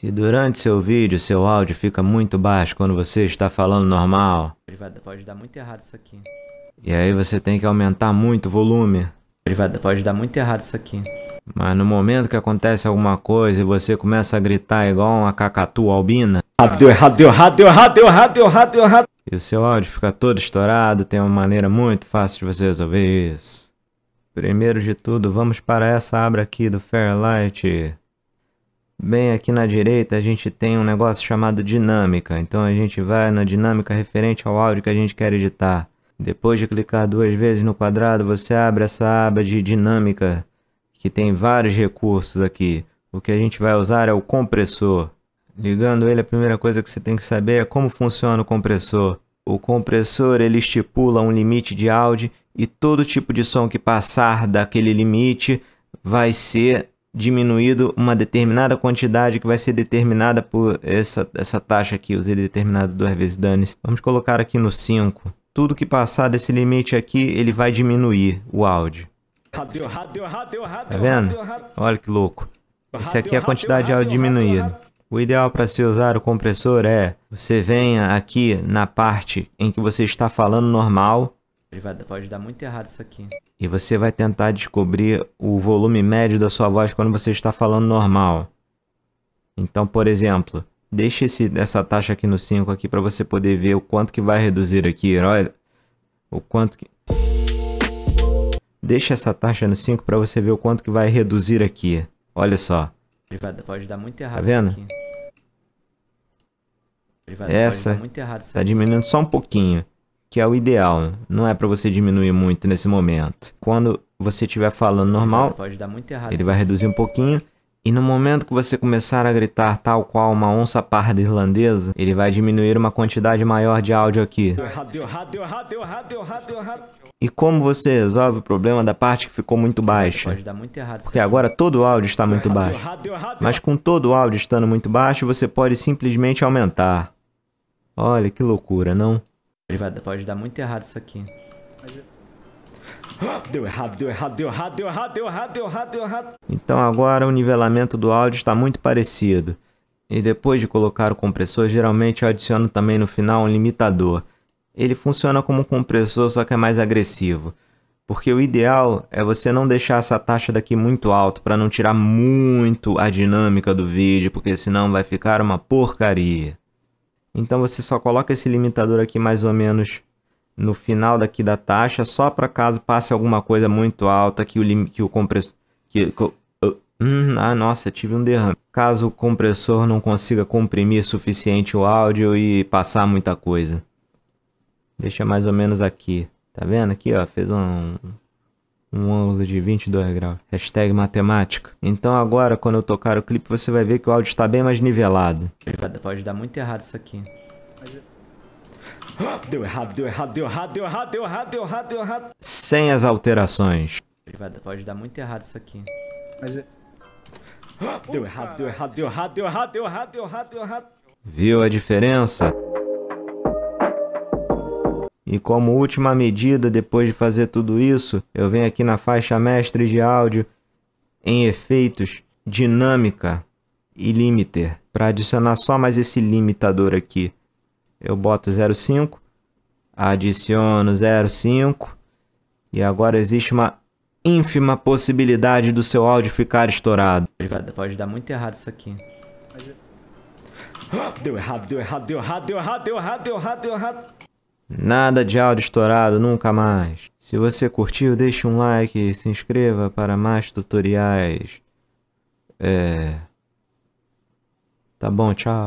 Se durante seu vídeo seu áudio fica muito baixo quando você está falando normal, pode dar muito errado isso aqui. E aí você tem que aumentar muito o volume. Pode dar muito errado isso aqui. Mas no momento que acontece alguma coisa e você começa a gritar igual uma cacatua albina. Ah, deu errado, deu errado, deu errado, E o seu áudio fica todo estourado, tem uma maneira muito fácil de você resolver isso. Primeiro de tudo, vamos para essa abra aqui do Fairlight. Bem, aqui na direita a gente tem um negócio chamado dinâmica, então a gente vai na dinâmica referente ao áudio que a gente quer editar. Depois de clicar duas vezes no quadrado, você abre essa aba de dinâmica, que tem vários recursos aqui. O que a gente vai usar é o compressor. Ligando ele, a primeira coisa que você tem que saber é como funciona o compressor. O compressor ele estipula um limite de áudio e todo tipo de som que passar daquele limite vai ser diminuído uma determinada quantidade que vai ser determinada por essa, essa taxa aqui, usei determinado duas vezes danes. Vamos colocar aqui no 5. Tudo que passar desse limite aqui, ele vai diminuir o áudio. Tá vendo? Olha que louco. Esse aqui é a quantidade de áudio diminuída. O ideal para se usar o compressor é você venha aqui na parte em que você está falando normal Pode dar muito errado isso aqui. E você vai tentar descobrir o volume médio da sua voz quando você está falando normal. Então, por exemplo, deixe esse, essa taxa aqui no 5 aqui para você poder ver o quanto que vai reduzir aqui. Olha, o quanto que... Deixe essa taxa no 5 para você ver o quanto que vai reduzir aqui. Olha só. Pode dar muito errado tá vendo? Essa está diminuindo só um pouquinho que é o ideal. Não é para você diminuir muito nesse momento. Quando você estiver falando normal, ele vai reduzir um pouquinho. E no momento que você começar a gritar tal qual uma onça parda irlandesa, ele vai diminuir uma quantidade maior de áudio aqui. E como você resolve o problema da parte que ficou muito baixa? Porque agora todo o áudio está muito baixo. Mas com todo o áudio estando muito baixo, você pode simplesmente aumentar. Olha que loucura, não? Ele vai, pode dar muito errado isso aqui. Deu errado, deu errado, deu errado, deu errado, deu errado, deu errado, deu errado. Então agora o nivelamento do áudio está muito parecido. E depois de colocar o compressor, geralmente eu adiciono também no final um limitador. Ele funciona como um compressor, só que é mais agressivo. Porque o ideal é você não deixar essa taxa daqui muito alta para não tirar muito a dinâmica do vídeo, porque senão vai ficar uma porcaria. Então você só coloca esse limitador aqui mais ou menos no final daqui da taxa, só para caso passe alguma coisa muito alta que o lim... que o compressor que, uh, Hum, ah, nossa, tive um derrame. Caso o compressor não consiga comprimir suficiente o áudio e passar muita coisa. Deixa mais ou menos aqui. Tá vendo aqui, ó, fez um um ângulo de 22 graus. Hashtag matemática. Então agora, quando eu tocar o clipe, você vai ver que o áudio está bem mais nivelado. Pode dar muito errado isso aqui. Deu errado, deu errado, deu errado, deu errado, deu errado, deu errado, deu errado. Sem as alterações. Pode dar muito errado isso aqui. Deu errado, deu errado, deu errado, deu errado, deu errado, deu errado, deu errado. Viu a diferença? E como última medida, depois de fazer tudo isso, eu venho aqui na faixa mestre de áudio em efeitos, dinâmica e limiter. Para adicionar só mais esse limitador aqui, eu boto 0,5, adiciono 0,5 e agora existe uma ínfima possibilidade do seu áudio ficar estourado. Pode dar muito errado isso aqui. Deu errado, deu errado, deu errado, deu errado, deu errado, deu errado, deu errado. Nada de áudio estourado, nunca mais. Se você curtiu, deixe um like e se inscreva para mais tutoriais. É... Tá bom, tchau.